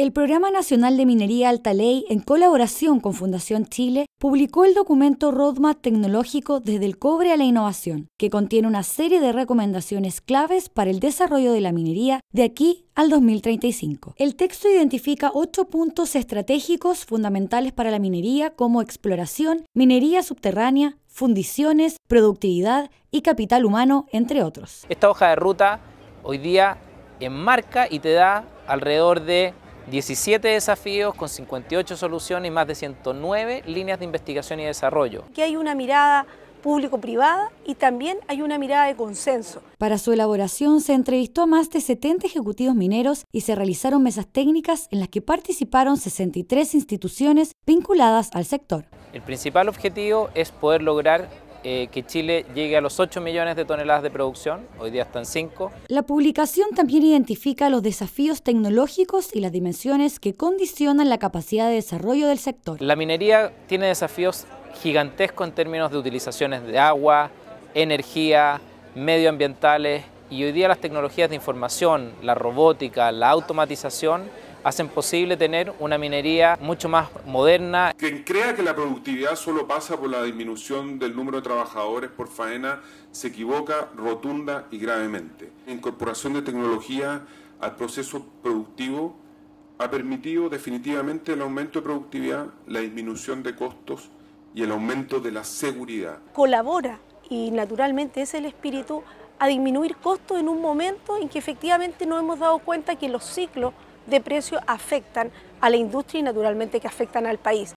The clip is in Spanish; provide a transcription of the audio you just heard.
El Programa Nacional de Minería Alta Ley, en colaboración con Fundación Chile, publicó el documento Roadmap Tecnológico desde el cobre a la innovación, que contiene una serie de recomendaciones claves para el desarrollo de la minería de aquí al 2035. El texto identifica ocho puntos estratégicos fundamentales para la minería como exploración, minería subterránea, fundiciones, productividad y capital humano, entre otros. Esta hoja de ruta hoy día enmarca y te da alrededor de 17 desafíos con 58 soluciones y más de 109 líneas de investigación y desarrollo. que hay una mirada público-privada y también hay una mirada de consenso. Para su elaboración se entrevistó a más de 70 ejecutivos mineros y se realizaron mesas técnicas en las que participaron 63 instituciones vinculadas al sector. El principal objetivo es poder lograr eh, que Chile llegue a los 8 millones de toneladas de producción, hoy día están 5. La publicación también identifica los desafíos tecnológicos y las dimensiones que condicionan la capacidad de desarrollo del sector. La minería tiene desafíos gigantescos en términos de utilizaciones de agua, energía, medioambientales y hoy día las tecnologías de información, la robótica, la automatización hacen posible tener una minería mucho más moderna. Quien crea que la productividad solo pasa por la disminución del número de trabajadores por faena se equivoca rotunda y gravemente. La incorporación de tecnología al proceso productivo ha permitido definitivamente el aumento de productividad, la disminución de costos y el aumento de la seguridad. Colabora y naturalmente es el espíritu a disminuir costos en un momento en que efectivamente no hemos dado cuenta que los ciclos de precio afectan a la industria y naturalmente que afectan al país.